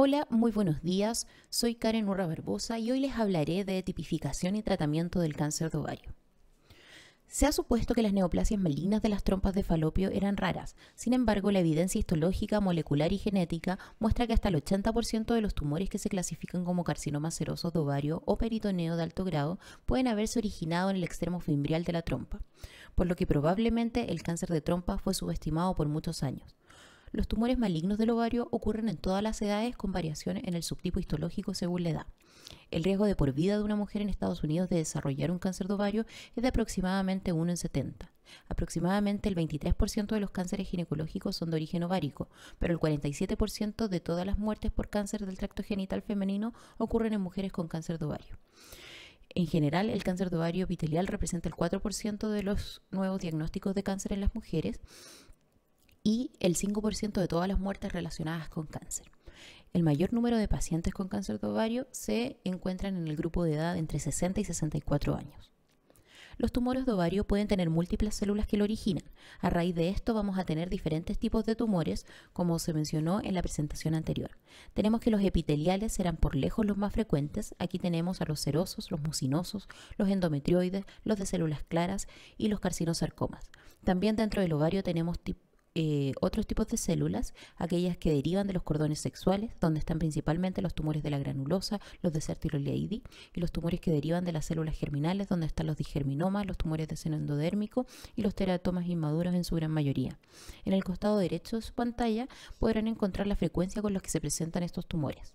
Hola, muy buenos días. Soy Karen Urra Barbosa y hoy les hablaré de tipificación y tratamiento del cáncer de ovario. Se ha supuesto que las neoplasias malignas de las trompas de falopio eran raras. Sin embargo, la evidencia histológica, molecular y genética muestra que hasta el 80% de los tumores que se clasifican como carcinoma seroso de ovario o peritoneo de alto grado pueden haberse originado en el extremo fimbrial de la trompa, por lo que probablemente el cáncer de trompa fue subestimado por muchos años. Los tumores malignos del ovario ocurren en todas las edades con variaciones en el subtipo histológico según la edad. El riesgo de por vida de una mujer en Estados Unidos de desarrollar un cáncer de ovario es de aproximadamente 1 en 70. Aproximadamente el 23% de los cánceres ginecológicos son de origen ovárico, pero el 47% de todas las muertes por cáncer del tracto genital femenino ocurren en mujeres con cáncer de ovario. En general, el cáncer de ovario epitelial representa el 4% de los nuevos diagnósticos de cáncer en las mujeres y el 5% de todas las muertes relacionadas con cáncer. El mayor número de pacientes con cáncer de ovario se encuentran en el grupo de edad entre 60 y 64 años. Los tumores de ovario pueden tener múltiples células que lo originan. A raíz de esto vamos a tener diferentes tipos de tumores, como se mencionó en la presentación anterior. Tenemos que los epiteliales serán por lejos los más frecuentes. Aquí tenemos a los serosos, los mucinosos, los endometrioides, los de células claras y los carcinosarcomas. También dentro del ovario tenemos tipos eh, otros tipos de células, aquellas que derivan de los cordones sexuales, donde están principalmente los tumores de la granulosa, los de Leydig y los tumores que derivan de las células germinales, donde están los digerminomas, los tumores de seno endodérmico y los teratomas inmaduros en su gran mayoría. En el costado derecho de su pantalla podrán encontrar la frecuencia con la que se presentan estos tumores.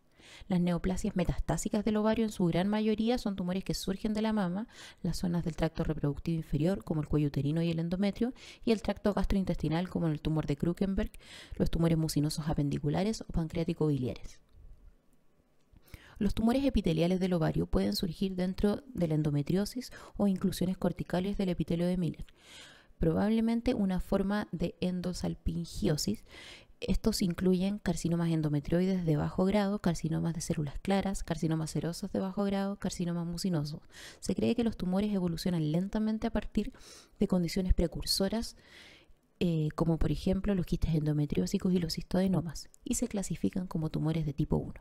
Las neoplasias metastásicas del ovario en su gran mayoría son tumores que surgen de la mama, las zonas del tracto reproductivo inferior como el cuello uterino y el endometrio y el tracto gastrointestinal como el tumor de Krukenberg, los tumores mucinosos apendiculares o pancreático-biliares. Los tumores epiteliales del ovario pueden surgir dentro de la endometriosis o inclusiones corticales del epitelio de Miller probablemente una forma de endosalpingiosis estos incluyen carcinomas endometrioides de bajo grado, carcinomas de células claras, carcinomas serosos de bajo grado, carcinomas mucinosos. Se cree que los tumores evolucionan lentamente a partir de condiciones precursoras, eh, como por ejemplo los quistes endometriósicos y los histodenomas, y se clasifican como tumores de tipo 1.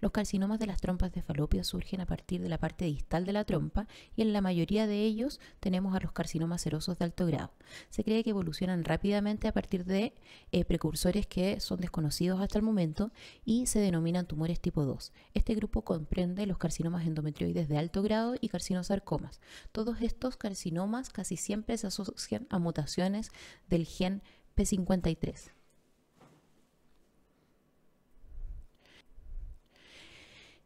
Los carcinomas de las trompas de falopio surgen a partir de la parte distal de la trompa y en la mayoría de ellos tenemos a los carcinomas serosos de alto grado. Se cree que evolucionan rápidamente a partir de eh, precursores que son desconocidos hasta el momento y se denominan tumores tipo 2. Este grupo comprende los carcinomas endometrioides de alto grado y carcinosarcomas. Todos estos carcinomas casi siempre se asocian a mutaciones del gen P53.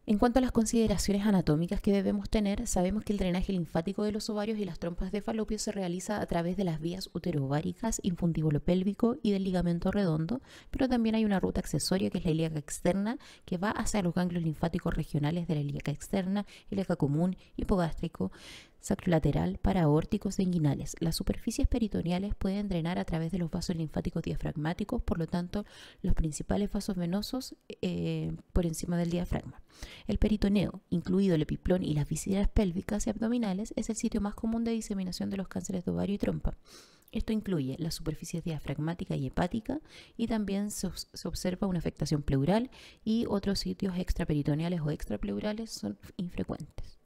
En cuanto a las consideraciones anatómicas que debemos tener, sabemos que el drenaje linfático de los ovarios y las trompas de falopio se realiza a través de las vías uterováricas, infundíbulo pélvico y del ligamento redondo, pero también hay una ruta accesoria que es la ilíaca externa, que va hacia los ganglios linfáticos regionales de la ilíaca externa, ilíaca común, hipogástrico, sacrolateral para aórticos inguinales. Las superficies peritoneales pueden drenar a través de los vasos linfáticos diafragmáticos, por lo tanto, los principales vasos venosos eh, por encima del diafragma. El peritoneo, incluido el epiplón y las visceras pélvicas y abdominales, es el sitio más común de diseminación de los cánceres de ovario y trompa. Esto incluye las superficies diafragmática y hepática y también se, se, observa una afectación pleural y otros sitios extraperitoneales o extrapleurales son infrecuentes.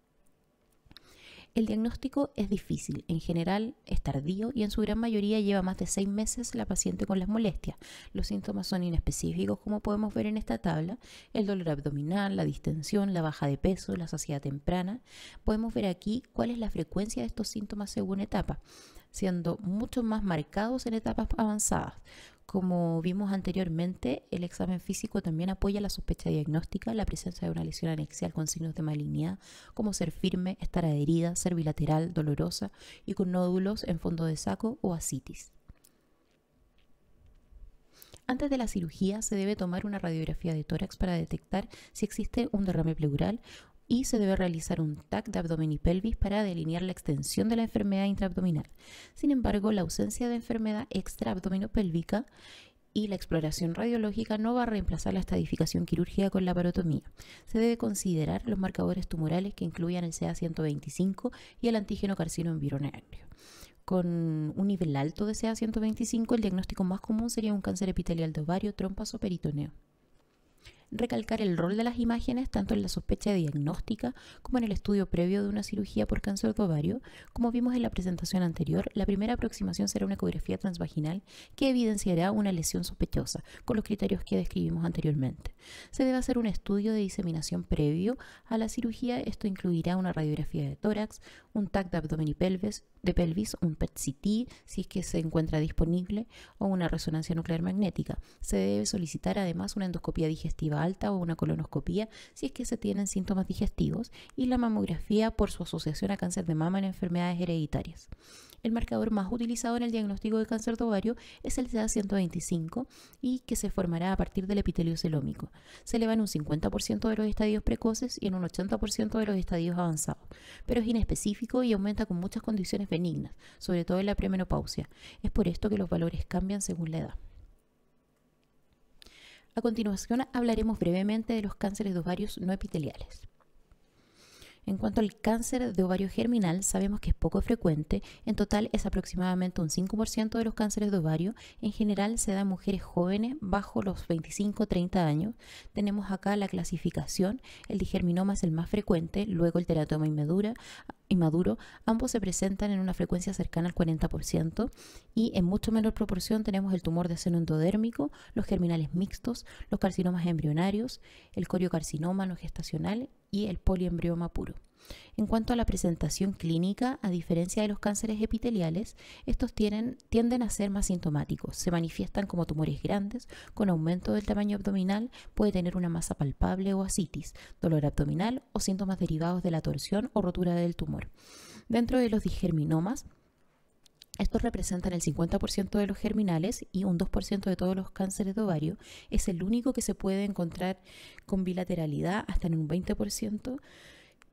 El diagnóstico es difícil, en general es tardío y en su gran mayoría lleva más de seis meses la paciente con las molestias. Los síntomas son inespecíficos, como podemos ver en esta tabla, el dolor abdominal, la distensión, la baja de peso, la saciedad temprana. Podemos ver aquí cuál es la frecuencia de estos síntomas según etapa siendo mucho más marcados en etapas avanzadas, como vimos anteriormente, el examen físico también apoya la sospecha diagnóstica, la presencia de una lesión anexial con signos de malignidad, como ser firme, estar adherida, ser bilateral, dolorosa y con nódulos en fondo de saco o asitis. Antes de la cirugía se debe tomar una radiografía de tórax para detectar si existe un derrame pleural y se debe realizar un TAC de abdomen y pelvis para delinear la extensión de la enfermedad intraabdominal. Sin embargo, la ausencia de enfermedad pélvica y la exploración radiológica no va a reemplazar la estadificación quirúrgica con la parotomía. Se debe considerar los marcadores tumorales que incluyan el CA125 y el antígeno carcino environario. Con un nivel alto de CA125, el diagnóstico más común sería un cáncer epitelial de ovario, trompas o peritoneo recalcar el rol de las imágenes tanto en la sospecha diagnóstica como en el estudio previo de una cirugía por cáncer de ovario. Como vimos en la presentación anterior, la primera aproximación será una ecografía transvaginal que evidenciará una lesión sospechosa con los criterios que describimos anteriormente. Se debe hacer un estudio de diseminación previo a la cirugía, esto incluirá una radiografía de tórax, un TAC de abdomen y pelvis, de pelvis, un PET-CT si es que se encuentra disponible o una resonancia nuclear magnética. Se debe solicitar además una endoscopia digestiva alta o una colonoscopía si es que se tienen síntomas digestivos y la mamografía por su asociación a cáncer de mama en enfermedades hereditarias. El marcador más utilizado en el diagnóstico de cáncer de ovario es el CA125 y que se formará a partir del epitelio celómico. Se eleva en un 50% de los estadios precoces y en un 80% de los estadios avanzados, pero es inespecífico y aumenta con muchas condiciones benignas, sobre todo en la premenopausia. Es por esto que los valores cambian según la edad. A continuación hablaremos brevemente de los cánceres de ovarios no epiteliales. En cuanto al cáncer de ovario germinal, sabemos que es poco frecuente, en total es aproximadamente un 5% de los cánceres de ovario, en general se da en mujeres jóvenes bajo los 25-30 años. Tenemos acá la clasificación, el digerminoma es el más frecuente, luego el teratoma inmadura, y maduro, ambos se presentan en una frecuencia cercana al 40% y en mucho menor proporción tenemos el tumor de seno endodérmico, los germinales mixtos, los carcinomas embrionarios, el coriocarcinoma no gestacional y el poliembrioma puro. En cuanto a la presentación clínica, a diferencia de los cánceres epiteliales, estos tienden a ser más sintomáticos. Se manifiestan como tumores grandes, con aumento del tamaño abdominal, puede tener una masa palpable o asitis, dolor abdominal o síntomas derivados de la torsión o rotura del tumor. Dentro de los digerminomas, estos representan el 50% de los germinales y un 2% de todos los cánceres de ovario. Es el único que se puede encontrar con bilateralidad hasta en un 20%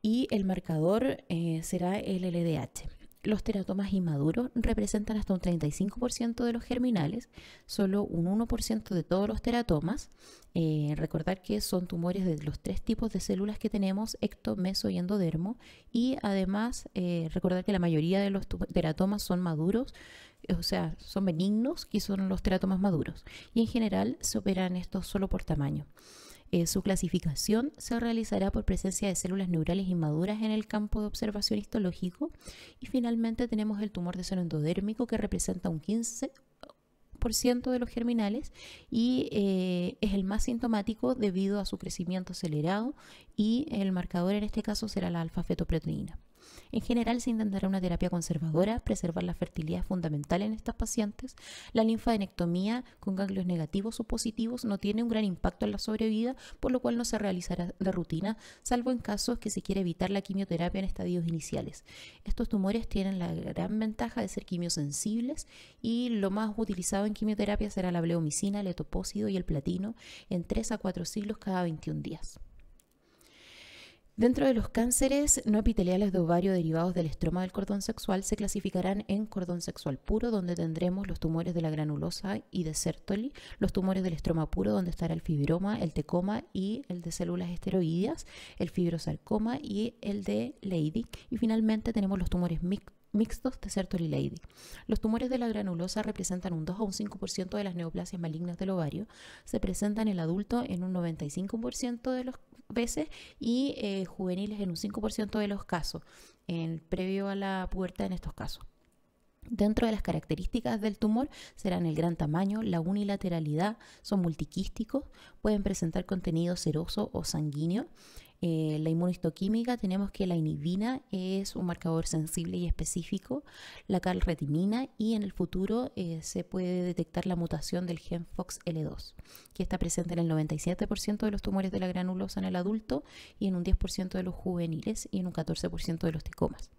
y el marcador eh, será el LDH. Los teratomas inmaduros representan hasta un 35% de los germinales, solo un 1% de todos los teratomas. Eh, recordar que son tumores de los tres tipos de células que tenemos, ecto, meso y endodermo. Y además eh, recordar que la mayoría de los teratomas son maduros, o sea, son benignos que son los teratomas maduros. Y en general se operan estos solo por tamaño. Eh, su clasificación se realizará por presencia de células neurales inmaduras en el campo de observación histológico. Y finalmente tenemos el tumor de seno endodérmico que representa un 15 de los germinales y eh, es el más sintomático debido a su crecimiento acelerado y el marcador en este caso será la alfa-fetoproteína. En general se intentará una terapia conservadora, preservar la fertilidad fundamental en estas pacientes. La linfadenectomía con ganglios negativos o positivos no tiene un gran impacto en la sobrevida, por lo cual no se realizará de rutina, salvo en casos que se quiera evitar la quimioterapia en estadios iniciales. Estos tumores tienen la gran ventaja de ser quimiosensibles y lo más utilizado en quimioterapia será la bleomicina, el etopósido y el platino en 3 a 4 siglos cada 21 días. Dentro de los cánceres no epiteliales de ovario derivados del estroma del cordón sexual se clasificarán en cordón sexual puro, donde tendremos los tumores de la granulosa y de Sertoli, los tumores del estroma puro, donde estará el fibroma, el tecoma y el de células esteroideas, el fibrosarcoma y el de Leydig. Y finalmente tenemos los tumores mixtos de Sertoli Lady. Los tumores de la granulosa representan un 2 a un 5% de las neoplasias malignas del ovario, se presentan en el adulto en un 95% de los veces y eh, juveniles en un 5% de los casos, en, previo a la pubertad en estos casos. Dentro de las características del tumor serán el gran tamaño, la unilateralidad, son multiquísticos, pueden presentar contenido seroso o sanguíneo, eh, la inmunohistoquímica tenemos que la inhibina es un marcador sensible y específico, la calretinina y en el futuro eh, se puede detectar la mutación del gen FOXL2, que está presente en el 97% de los tumores de la granulosa en el adulto y en un 10% de los juveniles y en un 14% de los tecomas.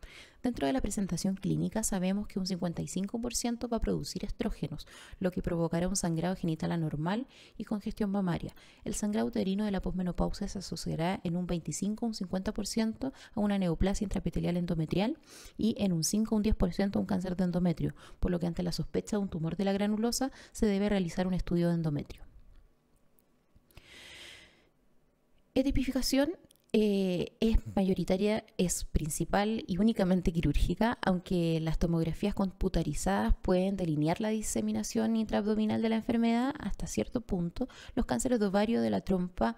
Dentro de la presentación clínica sabemos que un 55% va a producir estrógenos, lo que provocará un sangrado genital anormal y congestión mamaria. El sangrado uterino de la posmenopausa se asociará en un 25 un 50% a una neoplasia intraepitelial endometrial y en un 5 un 10% a un cáncer de endometrio, por lo que ante la sospecha de un tumor de la granulosa se debe realizar un estudio de endometrio. Etipificación eh, es mayoritaria, es principal y únicamente quirúrgica, aunque las tomografías computarizadas pueden delinear la diseminación intraabdominal de la enfermedad hasta cierto punto. Los cánceres de ovario, de la trompa,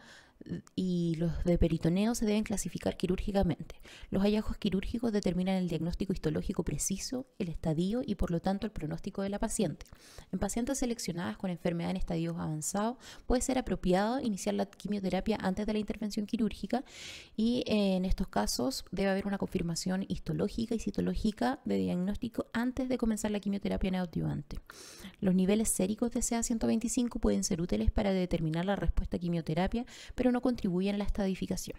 y los de peritoneo se deben clasificar quirúrgicamente. Los hallazgos quirúrgicos determinan el diagnóstico histológico preciso, el estadio y por lo tanto el pronóstico de la paciente. En pacientes seleccionadas con enfermedad en estadios avanzados puede ser apropiado iniciar la quimioterapia antes de la intervención quirúrgica y en estos casos debe haber una confirmación histológica y citológica de diagnóstico antes de comenzar la quimioterapia neoadyuvante. Los niveles séricos de CA125 pueden ser útiles para determinar la respuesta a quimioterapia, pero no contribuyen a la estadificación.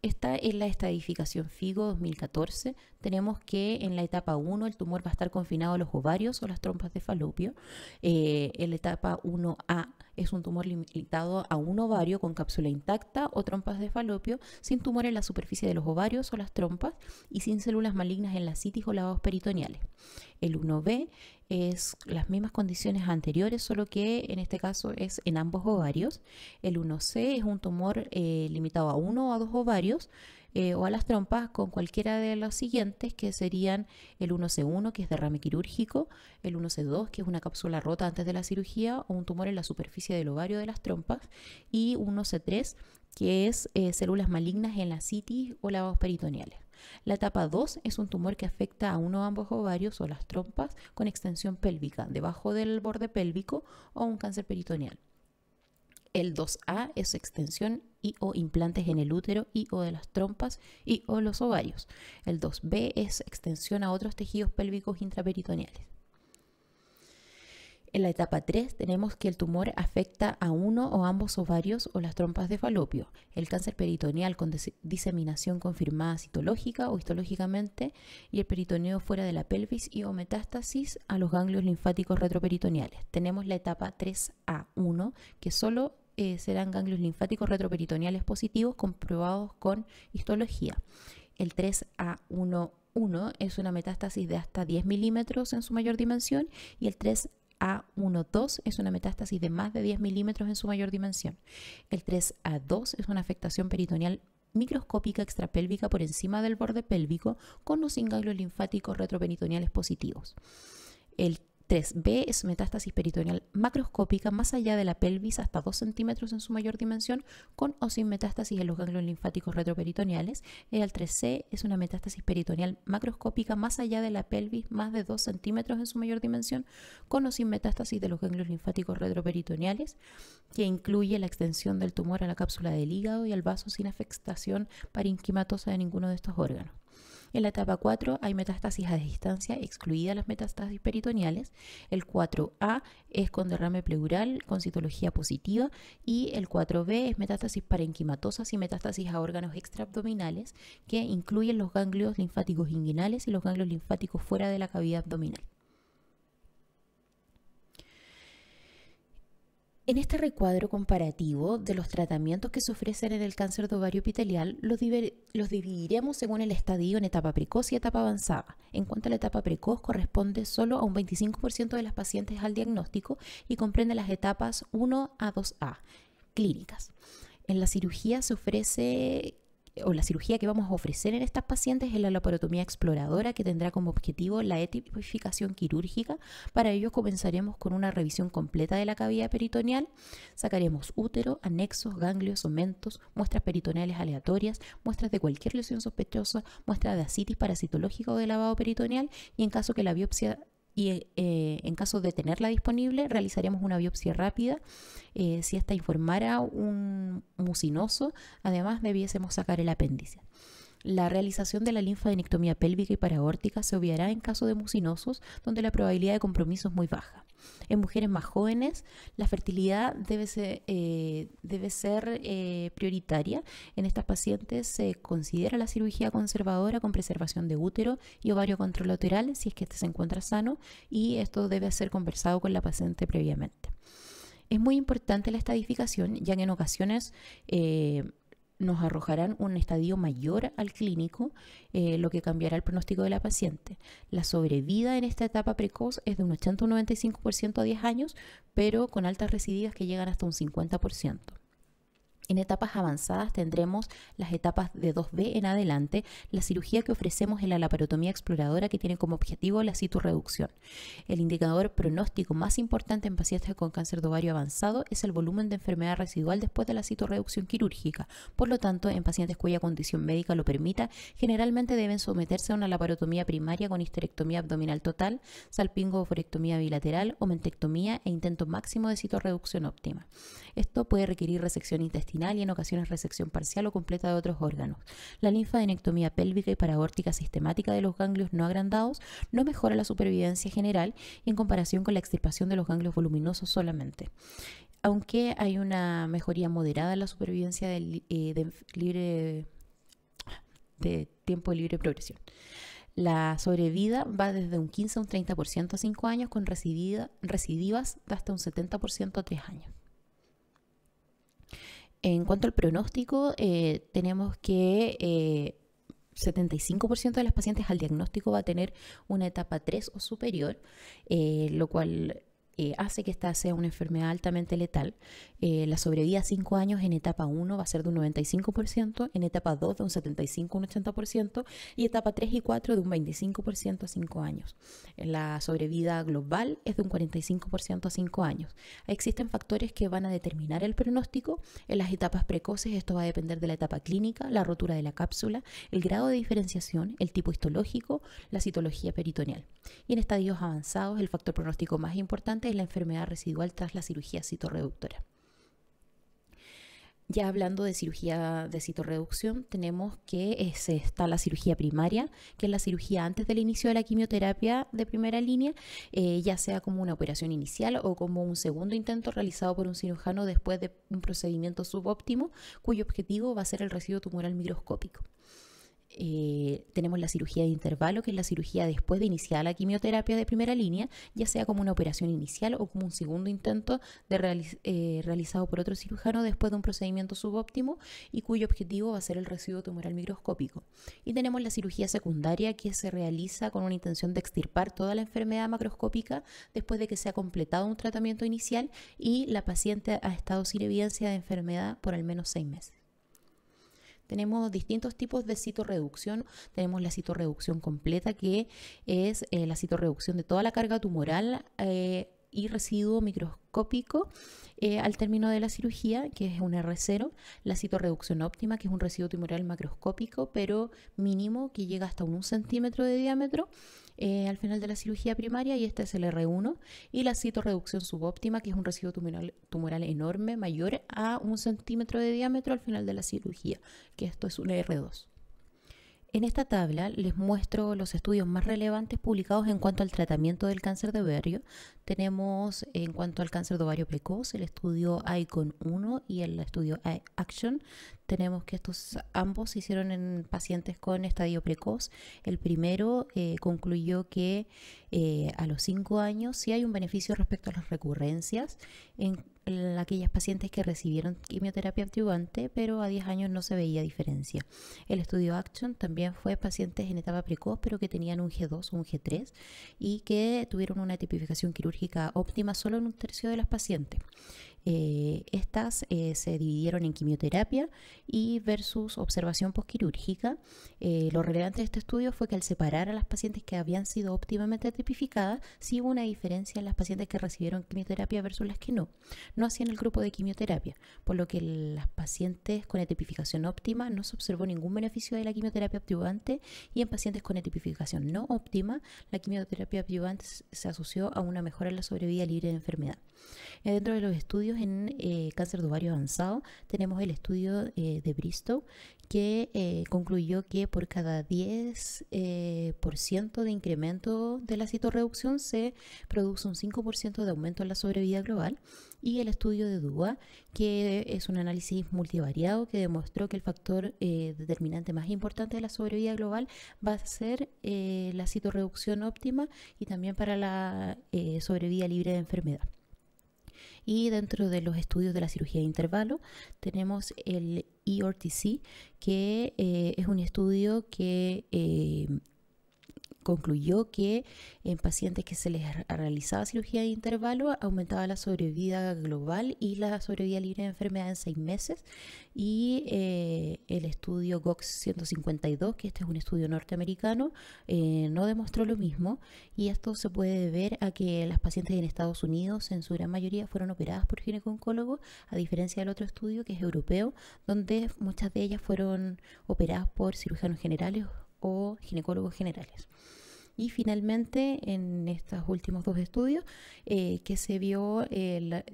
Esta es la estadificación FIGO 2014. Tenemos que en la etapa 1 el tumor va a estar confinado a los ovarios o las trompas de falopio. Eh, en la etapa 1A es un tumor limitado a un ovario con cápsula intacta o trompas de falopio, sin tumor en la superficie de los ovarios o las trompas y sin células malignas en las citis o lavados peritoneales. El 1B es las mismas condiciones anteriores, solo que en este caso es en ambos ovarios. El 1C es un tumor eh, limitado a uno o a dos ovarios eh, o a las trompas con cualquiera de los siguientes, que serían el 1C1, que es derrame quirúrgico, el 1C2, que es una cápsula rota antes de la cirugía o un tumor en la superficie del ovario de las trompas, y 1C3, que es eh, células malignas en la citis o lavados peritoneales. La etapa 2 es un tumor que afecta a uno o ambos ovarios o las trompas con extensión pélvica, debajo del borde pélvico o un cáncer peritoneal el 2A es extensión y o implantes en el útero y o de las trompas y o los ovarios. El 2B es extensión a otros tejidos pélvicos intraperitoneales. En la etapa 3 tenemos que el tumor afecta a uno o ambos ovarios o las trompas de falopio. El cáncer peritoneal con diseminación confirmada citológica o histológicamente y el peritoneo fuera de la pelvis y o metástasis a los ganglios linfáticos retroperitoneales. Tenemos la etapa 3A1 que solo eh, serán ganglios linfáticos retroperitoneales positivos comprobados con histología. El 3A11 es una metástasis de hasta 10 milímetros en su mayor dimensión y el 3 a12 es una metástasis de más de 10 milímetros en su mayor dimensión. El 3A2 es una afectación peritoneal microscópica extrapélvica por encima del borde pélvico con o sin ganglios linfáticos retroperitoneales positivos. El 3. B es metástasis peritoneal macroscópica más allá de la pelvis hasta 2 centímetros en su mayor dimensión, con o sin metástasis en los ganglios linfáticos retroperitoneales. El 3C es una metástasis peritoneal macroscópica más allá de la pelvis más de 2 centímetros en su mayor dimensión, con o sin metástasis de los ganglios linfáticos retroperitoneales, que incluye la extensión del tumor a la cápsula del hígado y al vaso sin afectación parinquimatosa de ninguno de estos órganos. En la etapa 4 hay metástasis a distancia, excluidas las metástasis peritoneales. El 4A es con derrame pleural con citología positiva y el 4B es metástasis parenquimatosas y metástasis a órganos extraabdominales que incluyen los ganglios linfáticos inguinales y los ganglios linfáticos fuera de la cavidad abdominal. En este recuadro comparativo de los tratamientos que se ofrecen en el cáncer de ovario epitelial, los, dividiremos según el estadio en etapa precoz y etapa avanzada. En cuanto a la etapa precoz, corresponde solo a un 25% de las pacientes al diagnóstico y comprende las etapas 1 a 2A, clínicas. En la cirugía se ofrece o la cirugía que vamos a ofrecer en estas pacientes es la laparotomía exploradora que tendrá como objetivo la etipificación quirúrgica. Para ello comenzaremos con una revisión completa de la cavidad peritoneal. Sacaremos útero, anexos, ganglios, omentos, muestras peritoneales aleatorias, muestras de cualquier lesión sospechosa, muestras de asitis parasitológica o de lavado peritoneal y en caso que la biopsia y eh, en caso de tenerla disponible realizaremos una biopsia rápida. Eh, si esta informara un mucinoso, además debiésemos sacar el apéndice. La realización de la linfa linfadenectomía pélvica y paraórtica se obviará en caso de mucinosos, donde la probabilidad de compromiso es muy baja. En mujeres más jóvenes, la fertilidad debe ser, eh, debe ser eh, prioritaria. En estas pacientes se considera la cirugía conservadora con preservación de útero y ovario lateral si es que este se encuentra sano y esto debe ser conversado con la paciente previamente. Es muy importante la estadificación, ya que en ocasiones eh, nos arrojarán un estadio mayor al clínico, eh, lo que cambiará el pronóstico de la paciente. La sobrevida en esta etapa precoz es de un 80 a 95% a 10 años, pero con altas resididas que llegan hasta un 50%. En etapas avanzadas tendremos las etapas de 2B en adelante, la cirugía que ofrecemos en la laparotomía exploradora que tiene como objetivo la citorreducción. El indicador pronóstico más importante en pacientes con cáncer de ovario avanzado es el volumen de enfermedad residual después de la citorreducción quirúrgica. Por lo tanto, en pacientes cuya condición médica lo permita, generalmente deben someterse a una laparotomía primaria con histerectomía abdominal total, salpingoforectomía bilateral o mentectomía e intento máximo de citorreducción óptima. Esto puede requerir resección intestinal y en ocasiones resección parcial o completa de otros órganos. La linfadenectomía pélvica y paraórtica sistemática de los ganglios no agrandados no mejora la supervivencia general en comparación con la extirpación de los ganglios voluminosos solamente aunque hay una mejoría moderada en la supervivencia eh, de, libre, de tiempo de libre progresión. La sobrevida va desde un 15 a un 30% a 5 años, con recidivas de hasta un 70% a 3 años. En cuanto al pronóstico, eh, tenemos que 75% eh, de las pacientes al diagnóstico va a tener una etapa 3 o superior, eh, lo cual eh, hace que esta sea una enfermedad altamente letal. Eh, la sobrevida a 5 años en etapa 1 va a ser de un 95%, en etapa 2 de un 75, un 80% y etapa 3 y 4 de un 25% a 5 años. La sobrevida global es de un 45% a 5 años. Existen factores que van a determinar el pronóstico. En las etapas precoces esto va a depender de la etapa clínica, la rotura de la cápsula, el grado de diferenciación, el tipo histológico, la citología peritoneal. Y en estadios avanzados el factor pronóstico más importante es la enfermedad residual tras la cirugía citorreductora. Ya hablando de cirugía de citorreducción, tenemos que es, eh, está la cirugía primaria, que es la cirugía antes del inicio de la quimioterapia de primera línea, eh, ya sea como una operación inicial o como un segundo intento realizado por un cirujano después de un procedimiento subóptimo, cuyo objetivo va a ser el residuo tumoral microscópico. Eh, tenemos la cirugía de intervalo, que es la cirugía después de iniciar la quimioterapia de primera línea, ya sea como una operación inicial o como un segundo intento eh, realizado por otro cirujano después de un procedimiento subóptimo y cuyo objetivo va a ser el residuo tumoral microscópico. Y tenemos la cirugía secundaria que se realiza con una intención de extirpar toda la enfermedad macroscópica después de que se ha completado un tratamiento inicial y la paciente ha estado sin evidencia de enfermedad por al menos seis meses. Tenemos distintos tipos de citorreducción. Tenemos la citorreducción completa, que es eh, la citorreducción de toda la carga tumoral eh, y residuo microscópico eh, al término de la cirugía, que es un R0, la citorreducción óptima, que es un residuo tumoral macroscópico, pero mínimo, que llega hasta un centímetro de diámetro eh, al final de la cirugía primaria y este es el R1 y la citorreducción subóptima que es un residuo tumoral, tumoral enorme mayor a un centímetro de diámetro al final de la cirugía que esto es un R2. En esta tabla les muestro los estudios más relevantes publicados en cuanto al tratamiento del cáncer de ovario. Tenemos en cuanto al cáncer de ovario precoz el estudio ICON 1 y el estudio ACTION. Tenemos que estos ambos se hicieron en pacientes con estadio precoz. El primero eh, concluyó que eh, a los 5 años sí hay un beneficio respecto a las recurrencias aquellas pacientes que recibieron quimioterapia adyuvante, pero a 10 años no se veía diferencia. El estudio Action también fue pacientes en etapa precoz, pero que tenían un G2 o un G3 y que tuvieron una tipificación quirúrgica óptima solo en un tercio de las pacientes. Eh, estas eh, se dividieron en quimioterapia y versus observación posquirúrgica. Eh, lo relevante de este estudio fue que al separar a las pacientes que habían sido óptimamente tipificadas, sí hubo una diferencia en las pacientes que recibieron quimioterapia versus las que no. No hacían el grupo de quimioterapia, por lo que las pacientes con tipificación óptima no se observó ningún beneficio de la quimioterapia adyuvante y en pacientes con tipificación no óptima, la quimioterapia adyuvante se asoció a una mejora en la sobrevida libre de enfermedad. Dentro de los estudios en eh, cáncer de ovario avanzado, tenemos el estudio eh, de Bristow que eh, concluyó que por cada 10% por ciento de incremento de la citorreducción se produce un 5% de aumento en la sobrevida global y el estudio de DUA que es un análisis multivariado que demostró que el factor determinante más importante de la sobrevida global va a ser la citorreducción óptima y también para la sobrevida libre de enfermedad. Y dentro de los estudios de la cirugía de intervalo tenemos el ERTC, que eh, es un estudio que eh, concluyó que en pacientes que se les realizaba cirugía de intervalo aumentaba la sobrevida global y la sobrevida libre de enfermedad en seis meses. Y eh, el estudio GOX 152, que este es un estudio norteamericano, eh, no demostró lo mismo. Y esto se puede ver a que las pacientes en Estados Unidos, en su gran mayoría, fueron operadas por ginecólogos, a diferencia del otro estudio que es europeo, donde muchas de ellas fueron operadas por cirujanos generales o ginecólogos generales. Y finalmente, en estos últimos dos estudios, eh, que se vio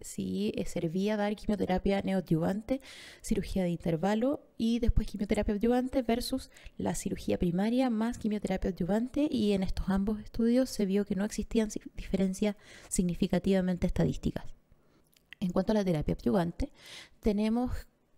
si eh, servía dar quimioterapia neoadyuvante, cirugía de intervalo y después quimioterapia adyuvante versus la cirugía primaria más quimioterapia adyuvante y en estos ambos estudios se vio que no existían diferencias significativamente estadísticas. En cuanto a la terapia adyuvante, tenemos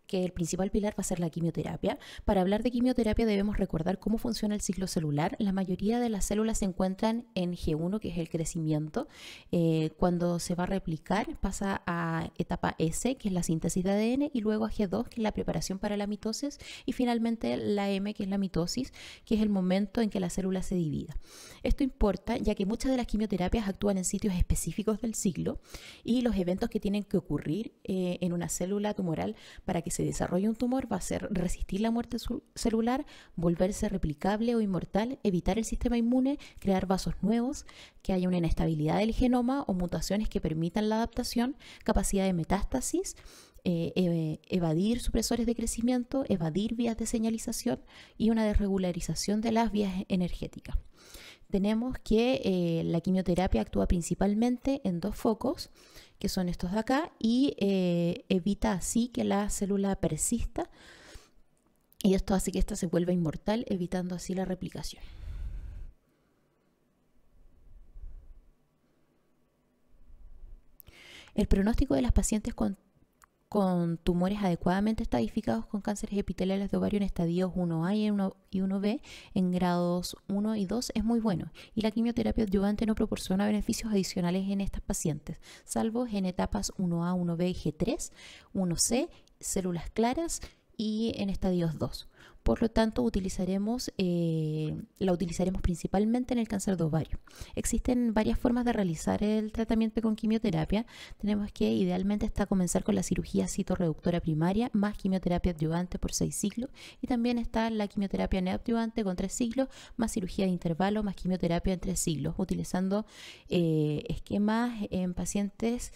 que el principal pilar va a ser la quimioterapia. Para hablar de quimioterapia debemos recordar cómo funciona el ciclo celular. La mayoría de las células se encuentran en G1, que es el crecimiento. Eh, cuando se va a replicar pasa a etapa S, que es la síntesis de ADN, y luego a G2, que es la preparación para la mitosis, y finalmente la M, que es la mitosis, que es el momento en que la célula se divida. Esto importa ya que muchas de las quimioterapias actúan en sitios específicos del ciclo y los eventos que tienen que ocurrir eh, en una célula tumoral para que se desarrolla un tumor va a ser resistir la muerte celular, volverse replicable o inmortal, evitar el sistema inmune, crear vasos nuevos, que haya una inestabilidad del genoma o mutaciones que permitan la adaptación, capacidad de metástasis, eh, e-, evadir supresores de crecimiento, evadir vías de señalización y una desregularización de las vías energéticas tenemos que eh, la quimioterapia actúa principalmente en dos focos, que son estos de acá, y eh, evita así que la célula persista. Y esto hace que ésta se vuelva inmortal, evitando así la replicación. El pronóstico de las pacientes con con tumores adecuadamente estadificados con cánceres epiteliales de ovario en estadios 1A y, 1, b en grados 1 y 2 es muy bueno y la quimioterapia adyuvante no proporciona beneficios adicionales en estas pacientes, salvo en etapas 1A, 1B y G3, 1C, células claras y en estadios 2 por lo tanto utilizaremos, eh, la utilizaremos principalmente en el cáncer de ovario. Existen varias formas de realizar el tratamiento con quimioterapia. Tenemos que idealmente está comenzar con la cirugía citorreductora primaria más quimioterapia adyuvante por seis siglos. y también está la quimioterapia neoadyuvante con tres siglos, más cirugía de intervalo más quimioterapia en tres siglos, utilizando eh, esquemas en pacientes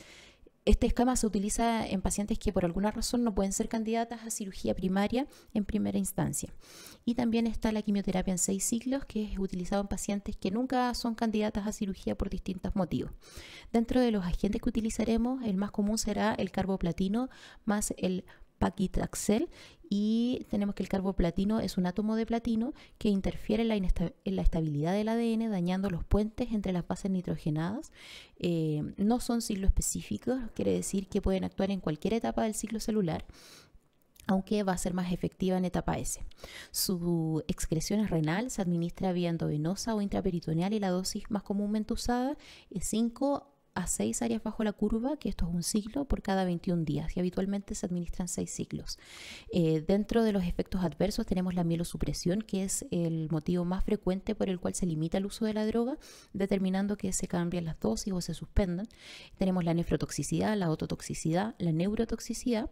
este esquema se utiliza en pacientes que por alguna razón no pueden ser candidatas a cirugía primaria en primera instancia. Y también está la quimioterapia en seis ciclos, que es utilizada en pacientes que nunca son candidatas a cirugía por distintos motivos. Dentro de los agentes que utilizaremos, el más común será el carboplatino más el Paquitaxel, y tenemos que el carboplatino es un átomo de platino que interfiere en la, estabilidad del ADN dañando los puentes entre las bases nitrogenadas. Eh, no son ciclo específicos, quiere decir que pueden actuar en cualquier etapa del ciclo celular aunque va a ser más efectiva en etapa S. Su excreción es renal, se administra vía endovenosa o intraperitoneal y la dosis más comúnmente usada es 5 a seis áreas bajo la curva, que esto es un ciclo por cada 21 días y habitualmente se administran seis ciclos. Eh, dentro de los efectos adversos tenemos la mielosupresión, que es el motivo más frecuente por el cual se limita el uso de la droga, determinando que se cambian las dosis o se suspendan. Tenemos la nefrotoxicidad, la ototoxicidad, la neurotoxicidad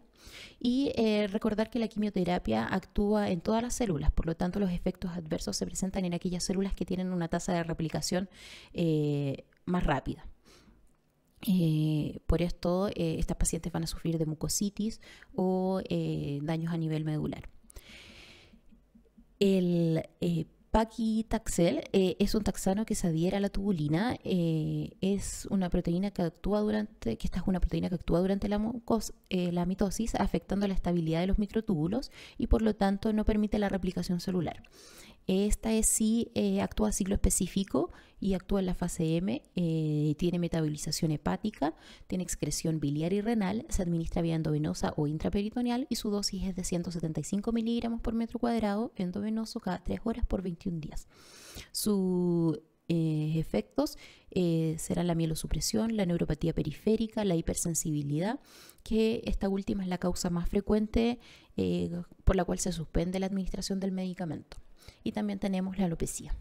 y eh, recordar que la quimioterapia actúa en todas las células, por lo tanto los efectos adversos se presentan en aquellas células que tienen una tasa de replicación eh, más rápida. Eh, por esto, eh, estas pacientes van a sufrir de mucositis o eh, daños a nivel medular. El paquitaxel es un taxano que se adhiere a la tubulina. es una proteína que actúa durante, que esta es una proteína que actúa durante la, la mitosis, afectando la estabilidad de los microtúbulos y por lo tanto no permite la replicación celular. Esta es si eh, actúa a ciclo específico y actúa en la fase M, eh, tiene metabolización hepática, tiene excreción biliar y renal, se administra vía endovenosa o intraperitoneal y su dosis es de 175 miligramos por metro cuadrado endovenoso cada 3 horas por 21 días. Sus eh, efectos serán la mielosupresión, la neuropatía periférica, la hipersensibilidad, que esta última es la causa más frecuente por la cual se suspende la administración del medicamento y también tenemos la alopecia.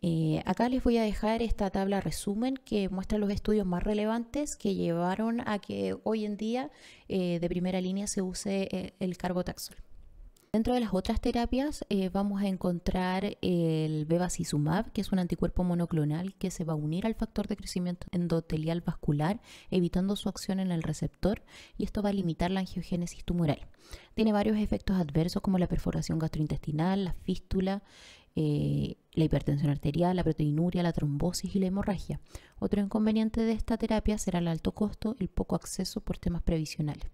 Eh, acá les voy a dejar esta tabla resumen que muestra los estudios más relevantes que llevaron a que hoy en día eh, de primera línea se use eh, el carbotaxol. Dentro de las otras terapias eh, vamos a encontrar el bevacizumab, que es un anticuerpo monoclonal que se va a unir al factor de crecimiento endotelial vascular, evitando su acción en el receptor y esto va a limitar la angiogénesis tumoral. Tiene varios efectos adversos como la perforación gastrointestinal, la fístula, eh, la hipertensión arterial, la proteinuria, la trombosis y la hemorragia. Otro inconveniente de esta terapia será el alto costo, y el poco acceso por temas previsionales.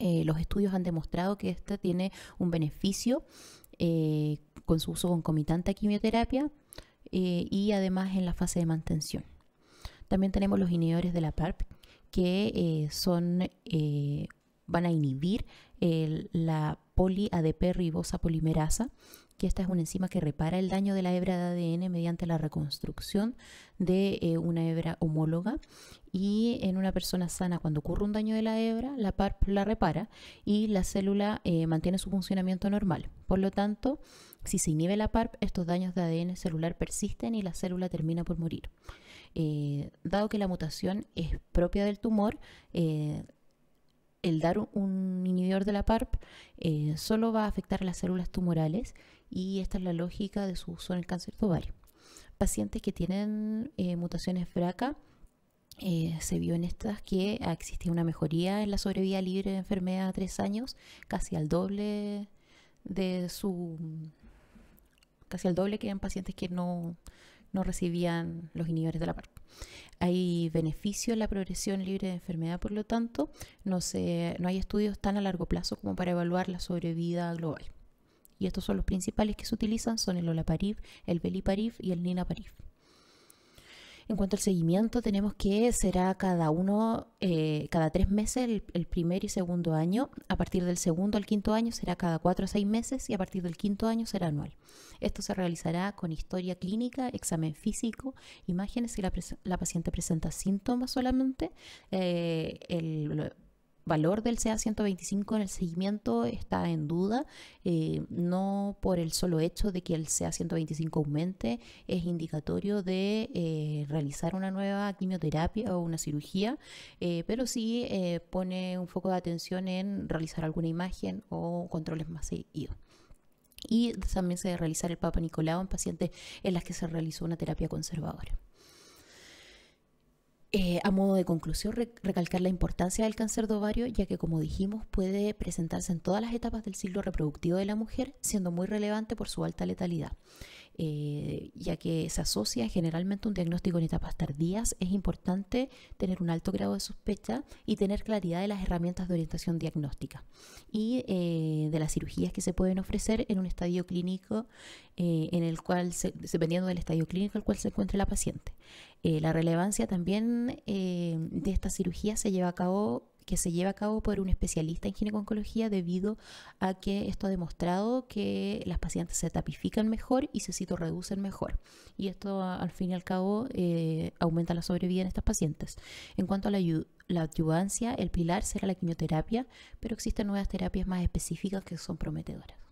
Eh, los estudios han demostrado que este tiene un beneficio eh, con su uso concomitante a quimioterapia eh, y además en la fase de mantención. También tenemos los inhibidores de la PARP que son, van a inhibir la poli-ADP ribosa polimerasa que esta es una enzima que repara el daño de la hebra de ADN mediante la reconstrucción de eh, una hebra homóloga y en una persona sana cuando ocurre un daño de la hebra, la PARP la repara y la célula eh, mantiene su funcionamiento normal. Por lo tanto, si se inhibe la PARP, estos daños de ADN celular persisten y la célula termina por morir. Eh, dado que la mutación es propia del tumor, el dar un inhibidor de la PARP eh, solo va a afectar a las células tumorales y esta es la lógica de su uso en el cáncer de ovario. Pacientes que tienen eh, mutaciones BRCA, eh, se vio en estas que existía una mejoría en la sobrevida libre de enfermedad a tres años, casi al doble de su casi al doble que en pacientes que no, no recibían los inhibidores de la PARP. Hay beneficio en la progresión libre de enfermedad, por lo tanto, no, no hay estudios tan a largo plazo como para evaluar la sobrevida global. Y estos son los principales que se utilizan, son el olaparib, el beliparib y el ninaparib. En cuanto al seguimiento, tenemos que será cada uno, eh, cada tres meses el, primer y segundo año. A partir del segundo al quinto año será cada cuatro o seis meses y a partir del quinto año será anual. Esto se realizará con historia clínica, examen físico, imágenes si la, paciente presenta síntomas solamente. Eh, valor del CA 125 en el seguimiento está en duda, eh, no por el solo hecho de que el CA 125 aumente, es indicatorio de eh, realizar una nueva quimioterapia o una cirugía, eh, pero sí pone un foco de atención en realizar alguna imagen o controles más seguidos y también se debe realizar el Papa Nicolau en pacientes en las que se realizó una terapia conservadora. Eh, a modo de conclusión, recalcar la importancia del cáncer de ovario, ya que como dijimos puede presentarse en todas las etapas del ciclo reproductivo de la mujer, siendo muy relevante por su alta letalidad. Eh, ya que se asocia generalmente un diagnóstico en etapas tardías, es importante tener un alto grado de sospecha y tener claridad de las herramientas de orientación diagnóstica y eh, de las cirugías que se pueden ofrecer en un estadio clínico eh, en el cual, dependiendo del estadio clínico en el cual se encuentre la paciente. la relevancia también de esta cirugía se lleva a cabo que se lleva a cabo por un especialista en ginecología debido a que esto ha demostrado que las pacientes se tapifican mejor y se reducen mejor. Y esto al fin y al cabo eh, aumenta la sobrevida en estas pacientes. En cuanto a la, la adyuvancia, el pilar será la quimioterapia, pero existen nuevas terapias más específicas que son prometedoras.